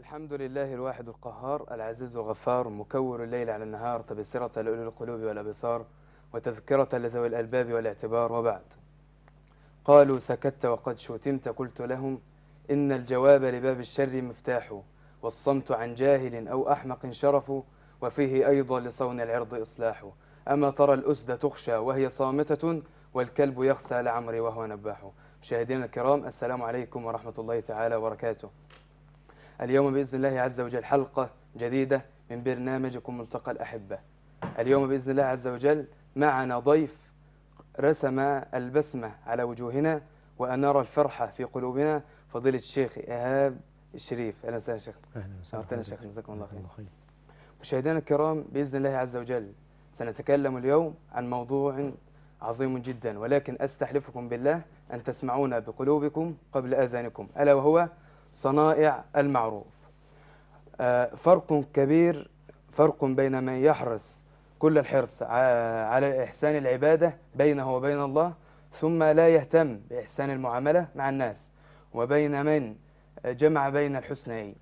الحمد لله الواحد القهار العزيز الغفار مكور الليل على النهار تبصرة لأولي القلوب والأبصار وتذكرة لذوي الألباب والاعتبار وبعد قالوا سكت وقد شتمت قلت لهم إن الجواب لباب الشر مفتاح والصمت عن جاهل أو أحمق شرف وفيه أيضا لصون العرض إصلاح أما ترى الأسد تخشى وهي صامتة والكلب يخسى لعمري وهو نباح مشاهدينا الكرام السلام عليكم ورحمة الله تعالى وبركاته اليوم بإذن الله عز وجل حلقة جديدة من برنامجكم ملتقى الأحبة اليوم بإذن الله عز وجل معنا ضيف رسم البسمة على وجوهنا وأنار الفرحة في قلوبنا فضيلة الشيخ إيهاب الشريف أهلا وسهلا شيخ أهلا وسهلا شيخ جزاكم الله خير مشاهدينا الكرام بإذن الله عز وجل سنتكلم اليوم عن موضوع عظيم جدا ولكن أستحلفكم بالله أن تسمعونا بقلوبكم قبل أذانكم ألا وهو صنائع المعروف آه، فرق كبير فرق بين من يحرص كل الحرص على إحسان العبادة بينه وبين الله ثم لا يهتم بإحسان المعاملة مع الناس وبين من جمع بين الحسنيين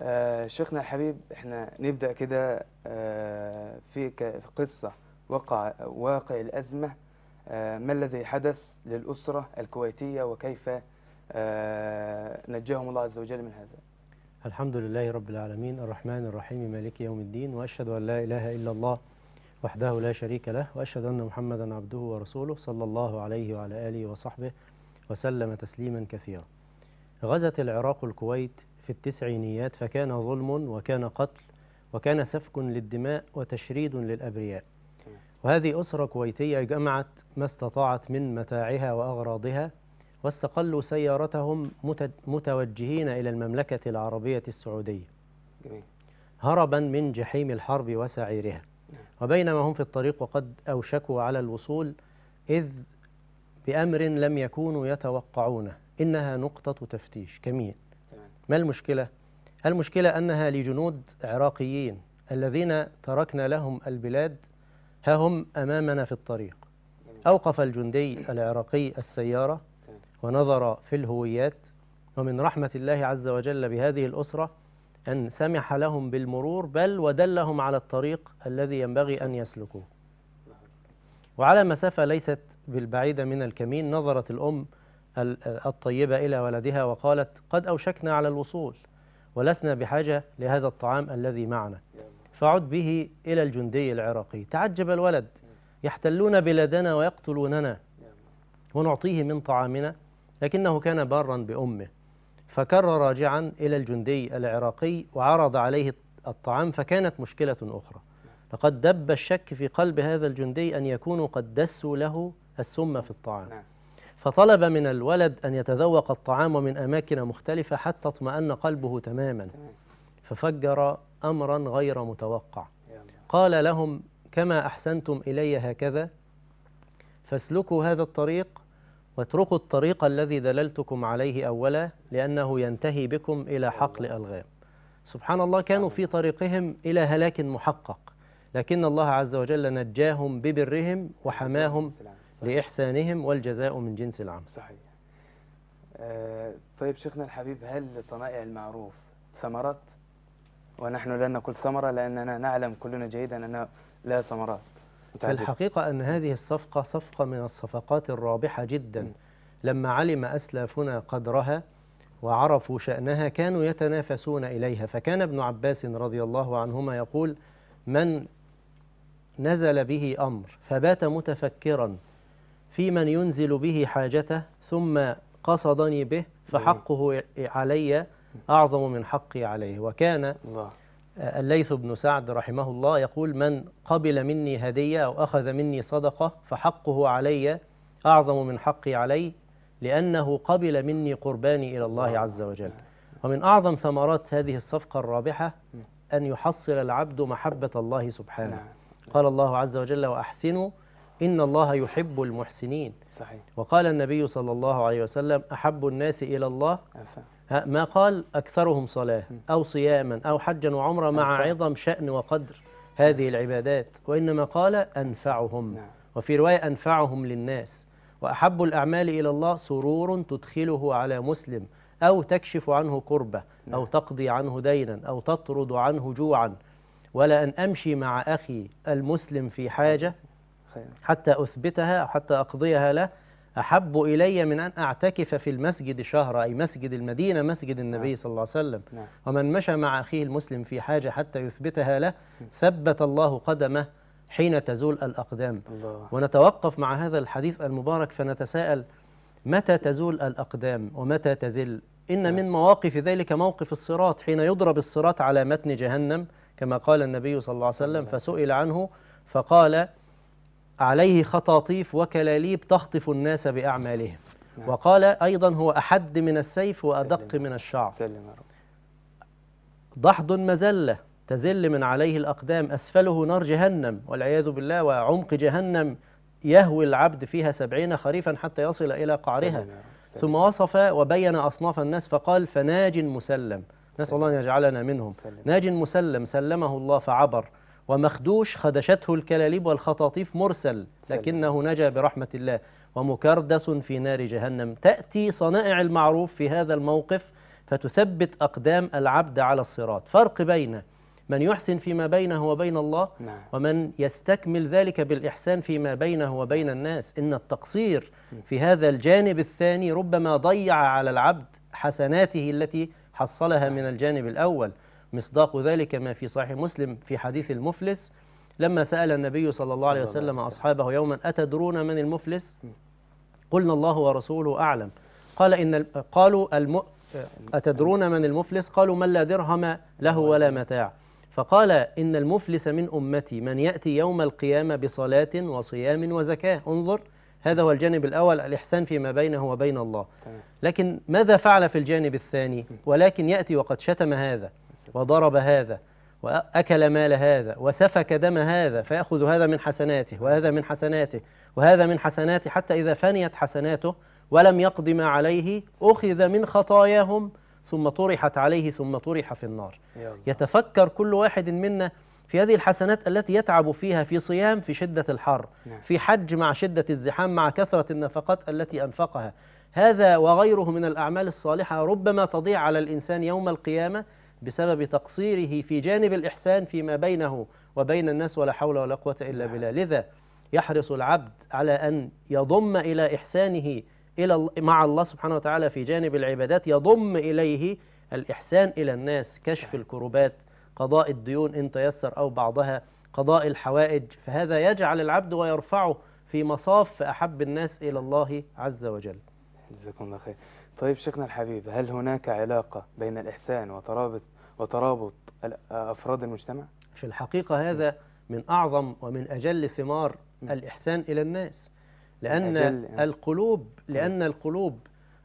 آه، شيخنا الحبيب احنا نبدأ كده آه، في قصة وقع واقع الأزمة ما الذي حدث للأسرة الكويتية وكيف آه، نجاهم الله عز وجل من هذا الحمد لله رب العالمين الرحمن الرحيم مالك يوم الدين وأشهد أن لا إله إلا الله وحده لا شريك له وأشهد أن محمدا عبده ورسوله صلى الله عليه وعلى آله وصحبه وسلم تسليما كثيرا غزت العراق الكويت في التسعينيات فكان ظلم وكان قتل وكان سفك للدماء وتشريد للأبرياء وهذه أسرة كويتية جمعت ما استطاعت من متاعها وأغراضها واستقلوا سيارتهم متوجهين إلى المملكة العربية السعودية جميل. هربا من جحيم الحرب وسعيرها نعم. وبينما هم في الطريق وقد أوشكوا على الوصول إذ بأمر لم يكونوا يتوقعونه إنها نقطة تفتيش كمين ما المشكلة؟ المشكلة أنها لجنود عراقيين الذين تركنا لهم البلاد ها هم أمامنا في الطريق أوقف الجندي العراقي السيارة ونظر في الهويات ومن رحمة الله عز وجل بهذه الأسرة أن سمح لهم بالمرور بل ودلهم على الطريق الذي ينبغي أن يسلكوه وعلى مسافة ليست بالبعيدة من الكمين نظرت الأم الطيبة إلى ولدها وقالت قد أوشكنا على الوصول ولسنا بحاجة لهذا الطعام الذي معنا فعد به إلى الجندي العراقي تعجب الولد يحتلون بلادنا ويقتلوننا ونعطيه من طعامنا لكنه كان بارا بأمه فكر راجعا إلى الجندي العراقي وعرض عليه الطعام فكانت مشكلة أخرى لقد دب الشك في قلب هذا الجندي أن يكونوا قد دسوا له السم في الطعام نعم. فطلب من الولد أن يتذوق الطعام من أماكن مختلفة حتى اطمأن قلبه تماما ففجر أمرا غير متوقع قال لهم كما أحسنتم إلي هكذا فاسلكوا هذا الطريق واتركوا الطريق الذي دللتكم عليه أولا لأنه ينتهي بكم إلى حقل ألغام سبحان الله كانوا في طريقهم إلى هلاك محقق لكن الله عز وجل نجاهم ببرهم وحماهم لإحسانهم والجزاء من جنس العمل صحيح آه طيب شيخنا الحبيب هل صنائع المعروف ثمرات ونحن لن نقول ثمرة لأننا نعلم كلنا جيدا أنه لا ثمرات في الحقيقة أن هذه الصفقة صفقة من الصفقات الرابحة جدا لما علم أسلافنا قدرها وعرفوا شأنها كانوا يتنافسون إليها فكان ابن عباس رضي الله عنهما يقول من نزل به أمر فبات متفكرا في من ينزل به حاجته ثم قصدني به فحقه علي أعظم من حقي عليه وكان الله. الليث بن سعد رحمه الله يقول من قبل مني هدية أو أخذ مني صدقة فحقه علي أعظم من حقي عليه لأنه قبل مني قرباني إلى الله عز وجل ومن أعظم ثمرات هذه الصفقة الرابحة أن يحصل العبد محبة الله سبحانه نعم. قال الله عز وجل وأحسنوا إن الله يحب المحسنين صحيح وقال النبي صلى الله عليه وسلم أحب الناس إلى الله ما قال أكثرهم صلاة أو صياما أو حجا وعمرة مع عظم شأن وقدر هذه العبادات وإنما قال أنفعهم نعم. وفي رواية أنفعهم للناس وأحب الأعمال إلى الله سرور تدخله على مسلم أو تكشف عنه كربة نعم. أو تقضي عنه دينا أو تطرد عنه جوعا ولا أن أمشي مع أخي المسلم في حاجة خير. حتى أثبتها أو حتى أقضيها له أحب إلي من أن أعتكف في المسجد شهرا أي مسجد المدينة مسجد النبي نعم. صلى الله عليه وسلم نعم. ومن مشى مع أخيه المسلم في حاجة حتى يثبتها له نعم. ثبت الله قدمه حين تزول الأقدام ونتوقف مع هذا الحديث المبارك فنتساءل متى تزول الأقدام ومتى تزل إن من مواقف ذلك موقف الصراط حين يضرب الصراط على متن جهنم كما قال النبي صلى الله عليه وسلم فسئل عنه فقال عليه خطاطيف وكلاليب تخطف الناس بأعمالهم نعم. وقال أيضا هو أحد من السيف وأدق سلم. من الشعر سلم ضحض مزلة تزل من عليه الأقدام أسفله نار جهنم والعياذ بالله وعمق جهنم يهوي العبد فيها سبعين خريفا حتى يصل إلى قعرها سلم. سلم. ثم وصف وبين أصناف الناس فقال فناج مسلم نسأل الله أن يجعلنا منهم سلم. ناج مسلم سلمه الله فعبر ومخدوش خدشته الكلاليب والخطاطيف مرسل لكنه نجا برحمة الله ومكردس في نار جهنم تأتي صنائع المعروف في هذا الموقف فتثبت أقدام العبد على الصراط فرق بين من يحسن فيما بينه وبين الله نعم. ومن يستكمل ذلك بالإحسان فيما بينه وبين الناس إن التقصير في هذا الجانب الثاني ربما ضيع على العبد حسناته التي حصلها من الجانب الأول مصداق ذلك ما في صحيح مسلم في حديث المفلس لما سأل النبي صلى الله عليه وسلم أصحابه يوما أتدرون من المفلس قلنا الله ورسوله أعلم قال إن قالوا الم... أتدرون من المفلس قالوا من لا درهم له ولا متاع فقال إن المفلس من أمتي من يأتي يوم القيامة بصلاة وصيام وزكاة انظر هذا هو الجانب الأول الإحسان فيما بينه وبين الله لكن ماذا فعل في الجانب الثاني ولكن يأتي وقد شتم هذا وضرب هذا وأكل مال هذا وسفك دم هذا فيأخذ هذا من حسناته وهذا من حسناته وهذا من حسناته حتى إذا فنيت حسناته ولم يقض ما عليه أخذ من خطاياهم ثم طرحت عليه ثم طرح في النار يتفكر كل واحد منا في هذه الحسنات التي يتعب فيها في صيام في شدة الحر نعم. في حج مع شدة الزحام مع كثرة النفقات التي أنفقها هذا وغيره من الأعمال الصالحة ربما تضيع على الإنسان يوم القيامة بسبب تقصيره في جانب الإحسان فيما بينه وبين الناس ولا حول ولا قوة إلا نعم. بالله لذا يحرص العبد على أن يضم إلى إحسانه إلى مع الله سبحانه وتعالى في جانب العبادات يضم إليه الإحسان إلى الناس كشف الكروبات قضاء الديون إن تيسر أو بعضها قضاء الحوائج فهذا يجعل العبد ويرفعه في مصاف أحب الناس إلى الله عز وجل جزاكم الله خير طيب شيخنا الحبيب هل هناك علاقة بين الإحسان وترابط وترابط أفراد المجتمع؟ في الحقيقة هذا من أعظم ومن أجل ثمار الإحسان إلى الناس لأن آه. القلوب طيب. لأن القلوب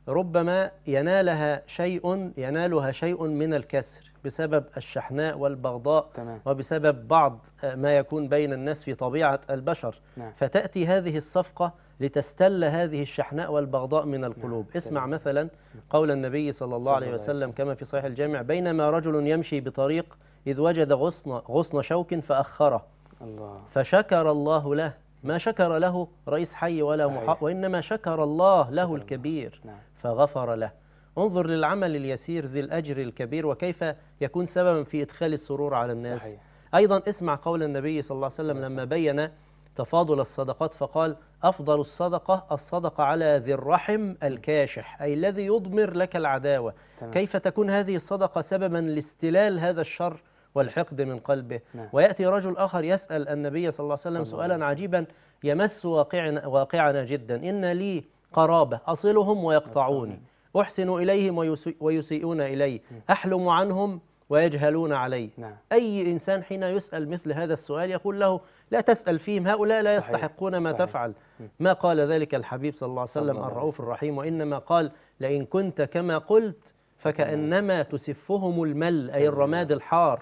ربما ينالها شيء ينالها شيء من الكسر بسبب الشحناء والبغضاء تمام. وبسبب بعض ما يكون بين الناس في طبيعة البشر نعم. فتأتي هذه الصفقة لتستل هذه الشحناء والبغضاء من القلوب نعم. اسمع مثلا قول النبي صلى الله عليه وسلم كما في صحيح الجامع بينما رجل يمشي بطريق إذ وجد غصن, غصن شوك فأخره الله. فشكر الله له ما شكر له رئيس حي ولا محق وإنما شكر الله له الكبير نعم. فغفر له انظر للعمل اليسير ذي الأجر الكبير وكيف يكون سببا في إدخال السرور على الناس صحيح. أيضا اسمع قول النبي صلى الله عليه وسلم لما بين تفاضل الصدقات فقال أفضل الصدقة الصدقة على ذي الرحم الكاشح أي الذي يضمر لك العداوة تمام. كيف تكون هذه الصدقة سببا لاستلال هذا الشر والحقد من قلبه نعم. ويأتي رجل آخر يسأل النبي صلى الله عليه وسلم سؤالا الله. عجيبا يمس واقعنا, واقعنا جدا إن لي قرابة أصلهم ويقطعوني أحسن إليهم ويسيئون إلي أحلم عنهم ويجهلون علي نعم. أي إنسان حين يسأل مثل هذا السؤال يقول له لا تسأل فيهم هؤلاء لا صحيح. يستحقون ما صحيح. تفعل ما قال ذلك الحبيب صلى الله عليه وسلم الرؤوف الرحيم وإنما قال لئن كنت كما قلت فكأنما تسفهم المل أي الرماد الحار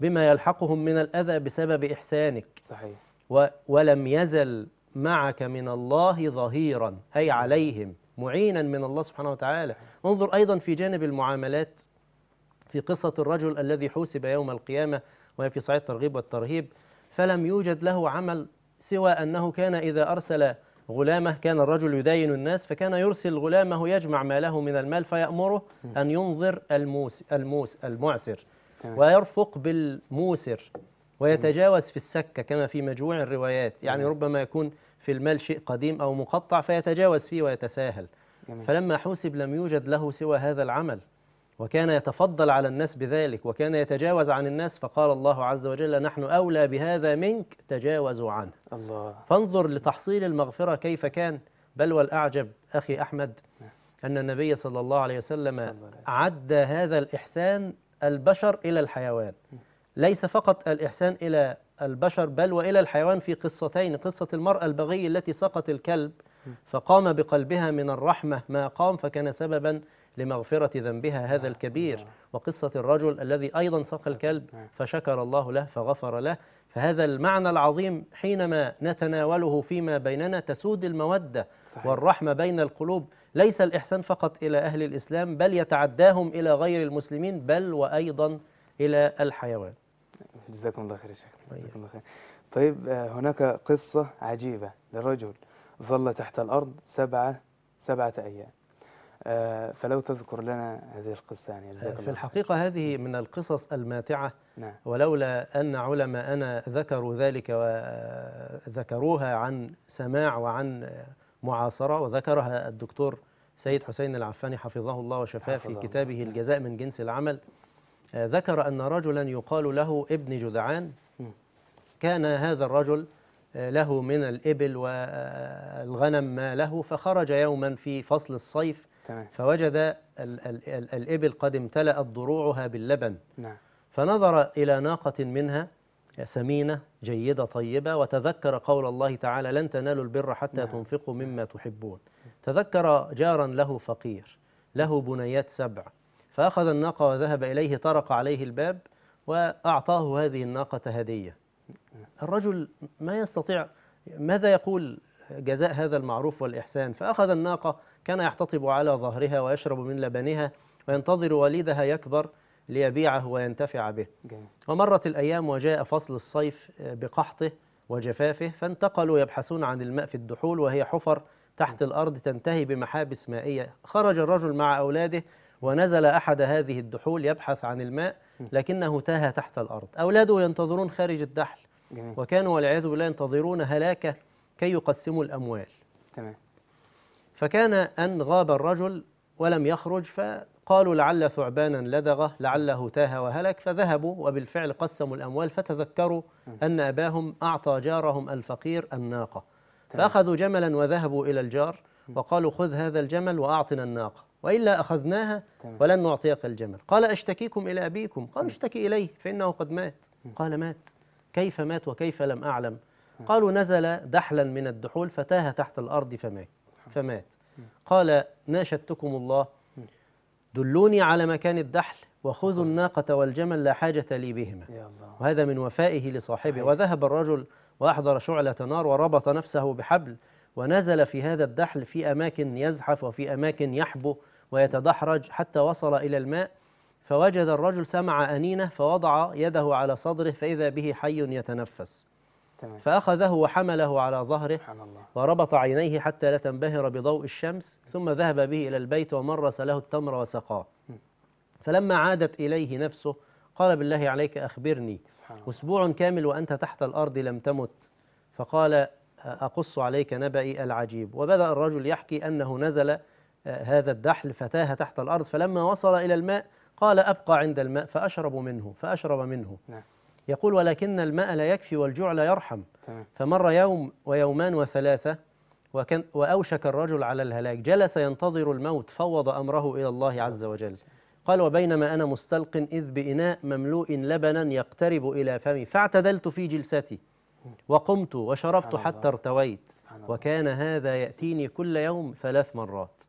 بما يلحقهم من الأذى بسبب إحسانك صحيح ولم يزل معك من الله ظهيرا أي عليهم معينا من الله سبحانه وتعالى انظر أيضا في جانب المعاملات في قصة الرجل الذي حوسب يوم القيامة وهي في صحيح الترغيب والترهيب فلم يوجد له عمل سوى أنه كان إذا أرسل غلامه كان الرجل يدين الناس فكان يرسل غلامه يجمع ما له من المال فيأمره أن ينظر الموس الموس المعسر ويرفق بالموسر ويتجاوز في السكة كما في مجموع الروايات يعني ربما يكون في المال شيء قديم أو مقطع فيتجاوز فيه ويتساهل فلما حوسب لم يوجد له سوى هذا العمل وكان يتفضل على الناس بذلك وكان يتجاوز عن الناس فقال الله عز وجل نحن أولى بهذا منك تجاوزوا عنه الله فانظر لتحصيل المغفرة كيف كان بل والأعجب أخي أحمد أن النبي صلى الله عليه وسلم عد هذا الإحسان البشر إلى الحيوان ليس فقط الإحسان إلى البشر بل وإلى الحيوان في قصتين قصة المرأة البغي التي سقط الكلب فقام بقلبها من الرحمة ما قام فكان سبباً لمغفرة ذنبها هذا نعم. الكبير وقصة الرجل الذي أيضا سقى الكلب نعم. فشكر الله له فغفر له فهذا المعنى العظيم حينما نتناوله فيما بيننا تسود المودة صحيح. والرحمة بين القلوب ليس الإحسان فقط إلى أهل الإسلام بل يتعداهم إلى غير المسلمين بل وأيضا إلى الحيوان جزاكم الله خير يا شيخ طيب. جزاكم الله خير طيب آه، هناك قصة عجيبة لرجل ظل تحت الأرض سبعة سبعة أيام آه، فلو تذكر لنا هذه القصة يعني آه، في الحقيقة هذه من القصص الماتعة نعم. ولولا أن علماءنا ذكروا ذلك وذكروها عن سماع وعن معاصرة وذكرها الدكتور سيد حسين العفاني حفظه الله وشفاه في كتابه الله. نعم. الجزاء من جنس العمل آه، ذكر أن رجلا يقال له ابن جذعان كان هذا الرجل له من الإبل والغنم ما له فخرج يوما في فصل الصيف تمام. فوجد الإبل قد امتلأت ضروعها باللبن نعم. فنظر إلى ناقة منها سمينة جيدة طيبة وتذكر قول الله تعالى لن تنالوا البر حتى نعم. تنفقوا نعم. مما تحبون تذكر جارا له فقير له بنيات سبع فأخذ الناقة وذهب إليه طرق عليه الباب وأعطاه هذه الناقة هدية الرجل ما يستطيع ماذا يقول جزاء هذا المعروف والإحسان فأخذ الناقة كان يحتطب على ظهرها ويشرب من لبنها وينتظر وليدها يكبر ليبيعه وينتفع به جميل. ومرت الأيام وجاء فصل الصيف بقحطه وجفافه فانتقلوا يبحثون عن الماء في الدحول وهي حفر تحت الأرض تنتهي بمحابس مائية خرج الرجل مع أولاده ونزل أحد هذه الدحول يبحث عن الماء لكنه تاه تحت الأرض أولاده ينتظرون خارج الدحل جميل. وكانوا والعياذ بالله ينتظرون هلاكة كي يقسموا الأموال تمام فكان أن غاب الرجل ولم يخرج فقالوا لعل ثعبانا لدغه لعله تاه وهلك فذهبوا وبالفعل قسموا الأموال فتذكروا أن أباهم أعطى جارهم الفقير الناقة فأخذوا جملا وذهبوا إلى الجار وقالوا خذ هذا الجمل وأعطنا الناقة وإلا أخذناها ولن نعطيك الجمل قال أشتكيكم إلى أبيكم قالوا اشتكي إليه فإنه قد مات قال مات كيف مات وكيف لم أعلم قالوا نزل دحلا من الدحول فتاه تحت الأرض فمات فمات قال ناشدتكم الله دلوني على مكان الدحل وخذوا الناقة والجمل لا حاجة لي بهما وهذا من وفائه لصاحبه وذهب الرجل وأحضر شعلة نار وربط نفسه بحبل ونزل في هذا الدحل في أماكن يزحف وفي أماكن يحبو ويتدحرج حتى وصل إلى الماء فوجد الرجل سمع أنينة فوضع يده على صدره فإذا به حي يتنفس تمام. فأخذه وحمله على ظهره سبحان الله. وربط عينيه حتى لا تنبهر بضوء الشمس ثم ذهب به إلى البيت ومرس له التمر وسقاه فلما عادت إليه نفسه قال بالله عليك أخبرني أسبوع كامل وأنت تحت الأرض لم تمت فقال أقص عليك نبأي العجيب وبدأ الرجل يحكي أنه نزل آه، هذا الدحل فتاه تحت الأرض فلما وصل إلى الماء قال أبقى عند الماء فأشرب منه فأشرب منه نعم. يقول ولكن الماء لا يكفي والجوع لا يرحم فمر يوم ويومان وثلاثة وكان وأوشك الرجل على الهلاك جلس ينتظر الموت فوض أمره إلى الله عز وجل قال وبينما أنا مستلق إذ بإناء مملوء لبنا يقترب إلى فمي فاعتدلت في جلستي وقمت وشربت حتى ارتويت وكان هذا يأتيني كل يوم ثلاث مرات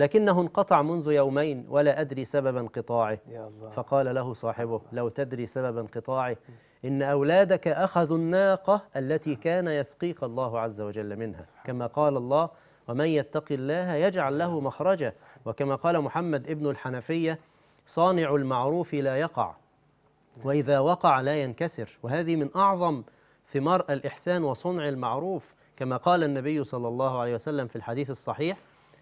لكنه انقطع منذ يومين ولا أدري سبب انقطاعه يا الله فقال له صاحبه لو تدري سبب انقطاعه إن أولادك أخذوا الناقة التي نعم. كان يسقيك الله عز وجل منها كما قال الله ومن يتق الله يجعل له مخرجا وكما قال محمد ابن الحنفية صانع المعروف لا يقع نعم. وإذا وقع لا ينكسر وهذه من أعظم ثمار الإحسان وصنع المعروف كما قال النبي صلى الله عليه وسلم في الحديث الصحيح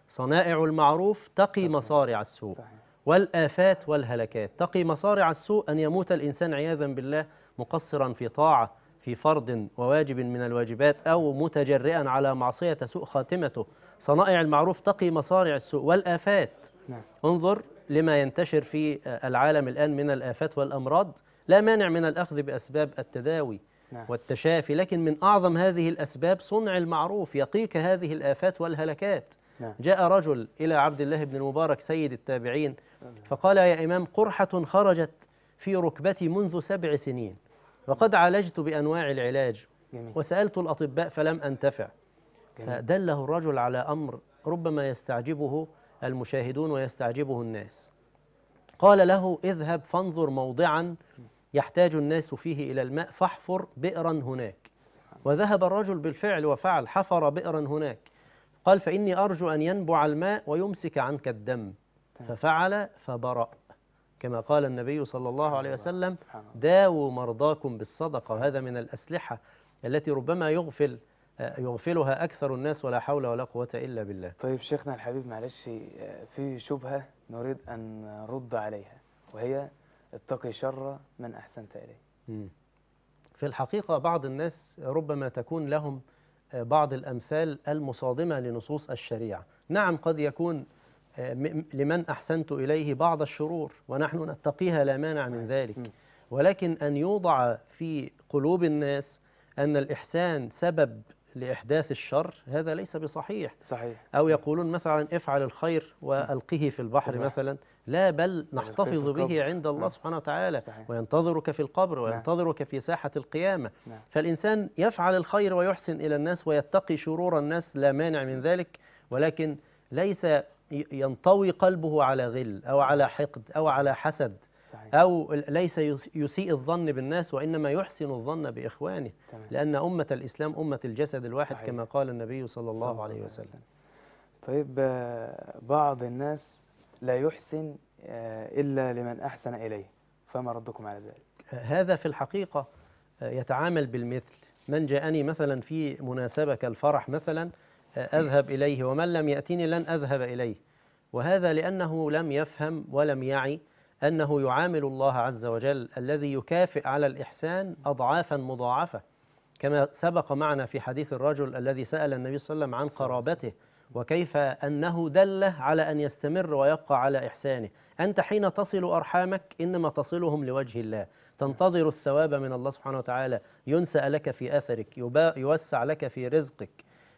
صنائع المعروف تقي مصارع السوء صحيح. والآفات والهلكات تقي مصارع السوء أن يموت الإنسان عياذا بالله مقصرا في طاعة في فرض وواجب من الواجبات أو متجرئا على معصية تسوء خاتمته صنائع المعروف تقي مصارع السوء والآفات نعم. انظر لما ينتشر في العالم الآن من الآفات والأمراض لا مانع من الأخذ بأسباب التداوي نعم. والتشافي لكن من أعظم هذه الأسباب صنع المعروف يقيك هذه الآفات والهلكات نعم. جاء رجل إلى عبد الله بن المبارك سيد التابعين فقال يا إمام قرحة خرجت في ركبتي منذ سبع سنين وقد عالجت بأنواع العلاج وسألت الأطباء فلم أنتفع فدله الرجل على أمر ربما يستعجبه المشاهدون ويستعجبه الناس قال له اذهب فانظر موضعا يحتاج الناس فيه إلى الماء فاحفر بئرا هناك وذهب الرجل بالفعل وفعل حفر بئرا هناك قال فإني أرجو أن ينبع الماء ويمسك عنك الدم ففعل فبرأ كما قال النبي صلى الله عليه وسلم داووا مرضاكم بالصدقة هذا من الأسلحة التي ربما يغفل آه، يغفلها أكثر الناس ولا حول ولا قوة إلا بالله طيب شيخنا الحبيب معلش آه، في شبهة نريد أن نرد عليها وهي اتقي شر من أحسنت إليه في الحقيقة بعض الناس ربما تكون لهم بعض الأمثال المصادمة لنصوص الشريعة نعم قد يكون آه، لمن أحسنت إليه بعض الشرور ونحن نتقيها لا مانع من ذلك ولكن أن يوضع في قلوب الناس أن الإحسان سبب لإحداث الشر هذا ليس بصحيح صحيح أو يقولون مثلا افعل الخير وألقه في البحر مثلا لا بل نحتفظ به عند الله نعم. سبحانه وتعالى صحيح. وينتظرك في القبر نعم. وينتظرك في ساحة القيامة نعم. فالإنسان يفعل الخير ويحسن إلى الناس ويتقي شرور الناس لا مانع من ذلك ولكن ليس ينطوي قلبه على غل أو على حقد أو صحيح. على حسد صحيح. أو ليس يسيء الظن بالناس وإنما يحسن الظن بإخوانه تمام. لأن أمة الإسلام أمة الجسد الواحد صحيح. كما قال النبي صلى الله صحيح. عليه وسلم طيب آه، بعض الناس لا يحسن آه، إلا لمن أحسن إليه فما ردكم على ذلك هذا في الحقيقة آه، يتعامل بالمثل من جاءني مثلا في مناسبة كالفرح مثلا آه، أذهب إليه ومن لم يأتيني لن أذهب إليه وهذا لأنه لم يفهم ولم يعي أنه يعامل الله عز وجل الذي يكافئ على الإحسان أضعافا مضاعفة كما سبق معنا في حديث الرجل الذي سأل النبي صلى الله عليه وسلم عن قرابته وكيف أنه دل على أن يستمر ويبقى على إحسانه أنت حين تصل أرحامك إنما تصلهم لوجه الله تنتظر الثواب من الله سبحانه وتعالى ينسى لك في أثرك يوسع لك في رزقك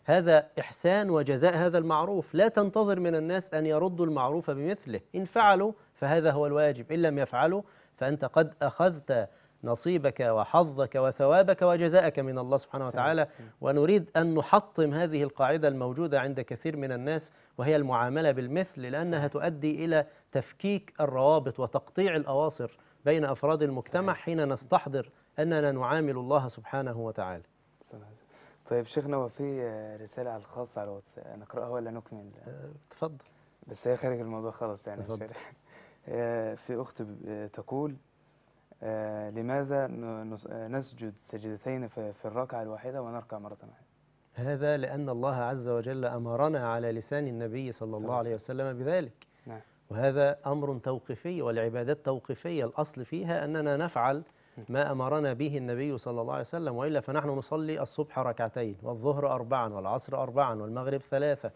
هذا إحسان وجزاء هذا المعروف لا تنتظر من الناس أن يردوا المعروف بمثله إن فعلوا فهذا هو الواجب إن لم يفعلوا فأنت قد أخذت نصيبك وحظك وثوابك وجزاءك من الله سبحانه وتعالى ونريد أن نحطم هذه القاعدة الموجودة عند كثير من الناس وهي المعاملة بالمثل لأنها تؤدي إلى تفكيك الروابط وتقطيع الأواصر بين أفراد المجتمع حين نستحضر أننا نعامل الله سبحانه وتعالى طيب شيخنا وفي رسالة على الخاصة على الواتساب نقرأها ولا نكمل؟ أه، تفضل بس هي خارج الموضوع خالص يعني آه، في أخت تقول آه، لماذا آه، نسجد سجدتين في الركعة الواحدة ونركع مرة واحدة هذا لأن الله عز وجل أمرنا على لسان النبي صلى الله عليه وسلم بذلك نعم. وهذا أمر توقيفي والعبادات توقيفية الأصل فيها أننا نفعل ما أمرنا به النبي صلى الله عليه وسلم وإلا فنحن نصلي الصبح ركعتين والظهر أربعا والعصر أربعا والمغرب ثلاثة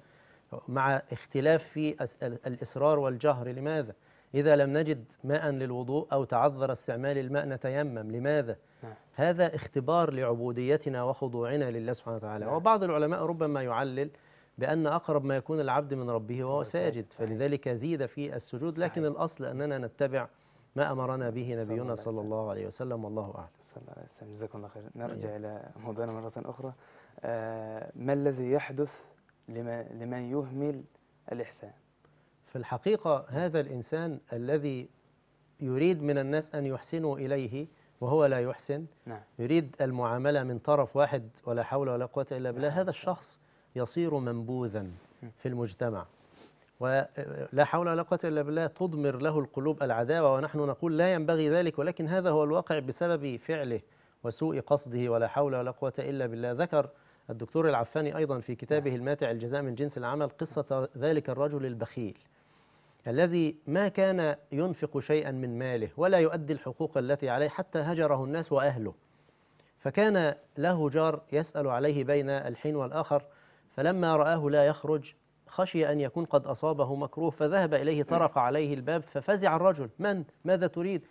مع اختلاف في الإصرار والجهر لماذا؟ إذا لم نجد ماء للوضوء أو تعذر استعمال الماء نتيمم لماذا؟ نعم. هذا اختبار لعبوديتنا وخضوعنا لله سبحانه وتعالى نعم. وبعض العلماء ربما يعلل بأن أقرب ما يكون العبد من ربه وهو ساجد فلذلك زيد في السجود صحيح. لكن الأصل أننا نتبع ما أمرنا به نبينا صلى الله عليه وسلم والله أعلم صلى الله عليه وسلم جزاكم الله خير نرجع أيه. إلى موضوعنا مرة أخرى آه ما الذي يحدث لمن يهمل الإحسان في الحقيقة هذا الإنسان الذي يريد من الناس أن يحسنوا إليه وهو لا يحسن نعم. يريد المعاملة من طرف واحد ولا حول ولا قوة إلا بالله نعم. هذا الشخص يصير منبوذا في المجتمع ولا حول ولا قوة إلا بالله تضمر له القلوب العداوة ونحن نقول لا ينبغي ذلك ولكن هذا هو الواقع بسبب فعله وسوء قصده ولا حول ولا قوة إلا بالله ذكر الدكتور العفاني أيضا في كتابه نعم. الماتع الجزاء من جنس العمل قصة ذلك الرجل البخيل الذي ما كان ينفق شيئا من ماله ولا يؤدي الحقوق التي عليه حتى هجره الناس واهله فكان له جار يسال عليه بين الحين والاخر فلما راه لا يخرج خشي ان يكون قد اصابه مكروه فذهب اليه طرق عليه الباب ففزع الرجل من ماذا تريد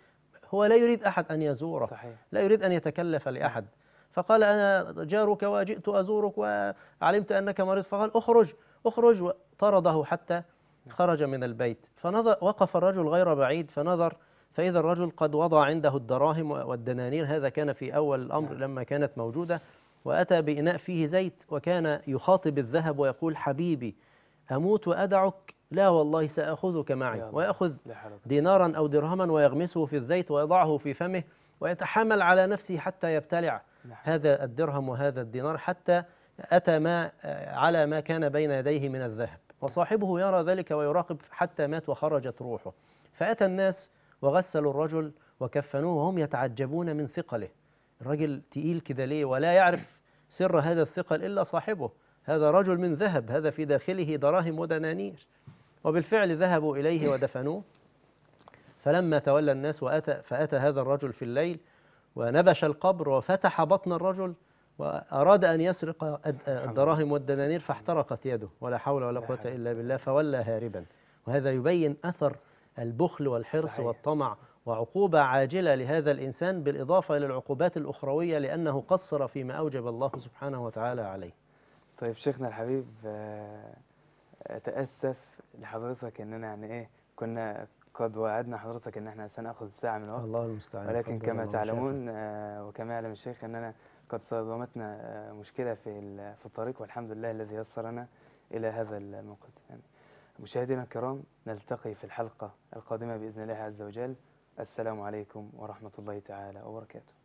هو لا يريد احد ان يزوره صحيح. لا يريد ان يتكلف لاحد فقال انا جارك وجئت ازورك وعلمت انك مريض فقال اخرج اخرج وطرده حتى خرج من البيت فنظر وقف الرجل غير بعيد فنظر فإذا الرجل قد وضع عنده الدراهم والدنانير هذا كان في أول الأمر نعم. لما كانت موجودة وأتى بإناء فيه زيت وكان يخاطب الذهب ويقول حبيبي أموت وأدعك لا والله سأخذك معي ويأخذ دينارا أو درهما ويغمسه في الزيت ويضعه في فمه ويتحمل على نفسه حتى يبتلع نعم. هذا الدرهم وهذا الدينار حتى أتى ما على ما كان بين يديه من الذهب وصاحبه يرى ذلك ويراقب حتى مات وخرجت روحه فأتى الناس وغسلوا الرجل وكفنوه وهم يتعجبون من ثقله الرجل تقيل كده ليه ولا يعرف سر هذا الثقل إلا صاحبه هذا رجل من ذهب هذا في داخله دراهم ودنانير وبالفعل ذهبوا إليه ودفنوه فلما تولى الناس وأتى فأتى هذا الرجل في الليل ونبش القبر وفتح بطن الرجل وأراد أن يسرق الدراهم والدنانير فاحترقت يده ولا حول ولا قوة إلا بالله فولى هاربا وهذا يبين أثر البخل والحرص صحيح. والطمع وعقوبة عاجلة لهذا الإنسان بالإضافة إلى العقوبات الأخروية لأنه قصر فيما أوجب الله سبحانه وتعالى عليه طيب شيخنا الحبيب آه، أتأسف لحضرتك أننا يعني إيه كنا قد وعدنا حضرتك أن احنا سنأخذ ساعة من الوقت الله المستعان ولكن كما تعلمون آه، وكما يعلم الشيخ أننا قد صادمتنا آه، مشكلة في في الطريق والحمد لله الذي يسرنا إلى هذا الموقف يعني مشاهدينا الكرام نلتقي في الحلقة القادمة بإذن الله عز وجل السلام عليكم ورحمة الله تعالى وبركاته